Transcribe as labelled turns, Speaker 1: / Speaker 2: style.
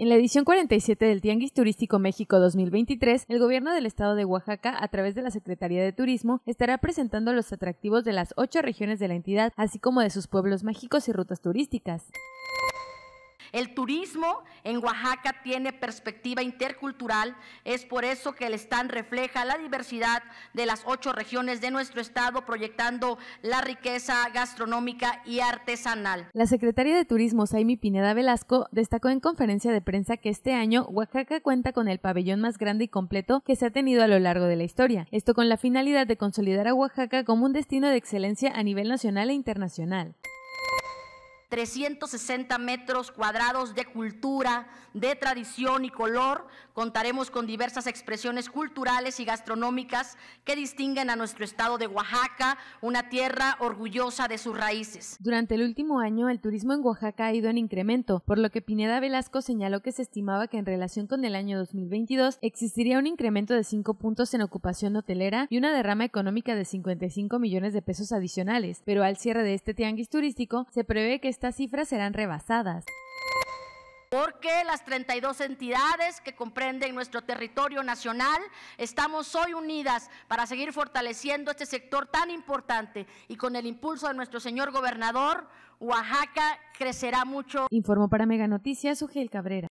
Speaker 1: En la edición 47 del Tianguis Turístico México 2023, el gobierno del estado de Oaxaca, a través de la Secretaría de Turismo, estará presentando los atractivos de las ocho regiones de la entidad, así como de sus pueblos mágicos y rutas turísticas.
Speaker 2: El turismo en Oaxaca tiene perspectiva intercultural, es por eso que el stand refleja la diversidad de las ocho regiones de nuestro estado, proyectando la riqueza gastronómica y artesanal.
Speaker 1: La secretaria de Turismo, Saimi Pineda Velasco, destacó en conferencia de prensa que este año Oaxaca cuenta con el pabellón más grande y completo que se ha tenido a lo largo de la historia. Esto con la finalidad de consolidar a Oaxaca como un destino de excelencia a nivel nacional e internacional.
Speaker 2: 360 metros cuadrados de cultura, de tradición y color. Contaremos con diversas expresiones culturales y gastronómicas que distinguen a nuestro estado de Oaxaca, una tierra orgullosa de sus raíces.
Speaker 1: Durante el último año, el turismo en Oaxaca ha ido en incremento, por lo que Pineda Velasco señaló que se estimaba que en relación con el año 2022 existiría un incremento de 5 puntos en ocupación hotelera y una derrama económica de 55 millones de pesos adicionales, pero al cierre de este tianguis turístico se prevé que estas cifras serán rebasadas.
Speaker 2: Porque las 32 entidades que comprenden nuestro territorio nacional estamos hoy unidas para seguir fortaleciendo este sector tan importante y con el impulso de nuestro señor gobernador, Oaxaca crecerá mucho. Informó
Speaker 1: para Mega Noticias Ugel Cabrera.